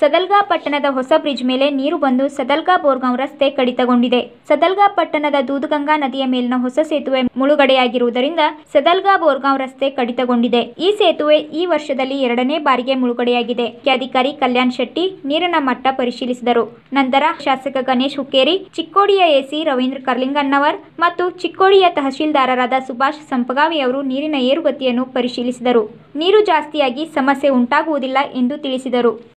ಸದಲ್ಗಾ ಪಟ್ಟಣದ ಹೊಸ ಬ್ರಿಡ್ಜ್ ಮೇಲೆ ನೀರು ಬಂದು ಸದಲ್ಗಾ ಬೋರ್ಗಾಂವ್ ರಸ್ತೆ ಕಡಿತಗೊಂಡಿದೆ ಸದಲ್ಗಾ ಪಟ್ಟಣದ ದೂದುಗಂಗಾ ನದಿಯ ಮೇಲಿನ ಹೊಸ ಸೇತುವೆ ಮುಳುಗಡೆಯಾಗಿರುವುದರಿಂದ ಸದಲ್ಗಾ ಬೋರ್ಗಾಂವ್ ರಸ್ತೆ ಕಡಿತಗೊಂಡಿದೆ ಈ ಸೇತುವೆ ಈ ವರ್ಷದಲ್ಲಿ ಎರಡನೇ ಬಾರಿಗೆ ಮುಳುಗಡೆಯಾಗಿದೆ ಮುಖ್ಯಾಧಿಕಾರಿ ಕಲ್ಯಾಣ್ ಶೆಟ್ಟಿ ನೀರಿನ ಮಟ್ಟ ಪರಿಶೀಲಿಸಿದರು ನಂತರ ಶಾಸಕ ಗಣೇಶ್ ಹುಕ್ಕೇರಿ ಚಿಕ್ಕೋಡಿಯ ಎಸಿ ರವೀಂದ್ರ ಕರ್ಲಿಂಗಣ್ಣವರ್ ಮತ್ತು ಚಿಕ್ಕೋಡಿಯ ತಹಶೀಲ್ದಾರರಾದ ಸುಭಾಷ್ ಸಂಪಗಾವಿ ಅವರು ನೀರಿನ ಏರುಗತಿಯನ್ನು ಪರಿಶೀಲಿಸಿದರು ನೀರು ಜಾಸ್ತಿಯಾಗಿ ಸಮಸ್ಯೆ ಉಂಟಾಗುವುದಿಲ್ಲ ಎಂದು ತಿಳಿಸಿದರು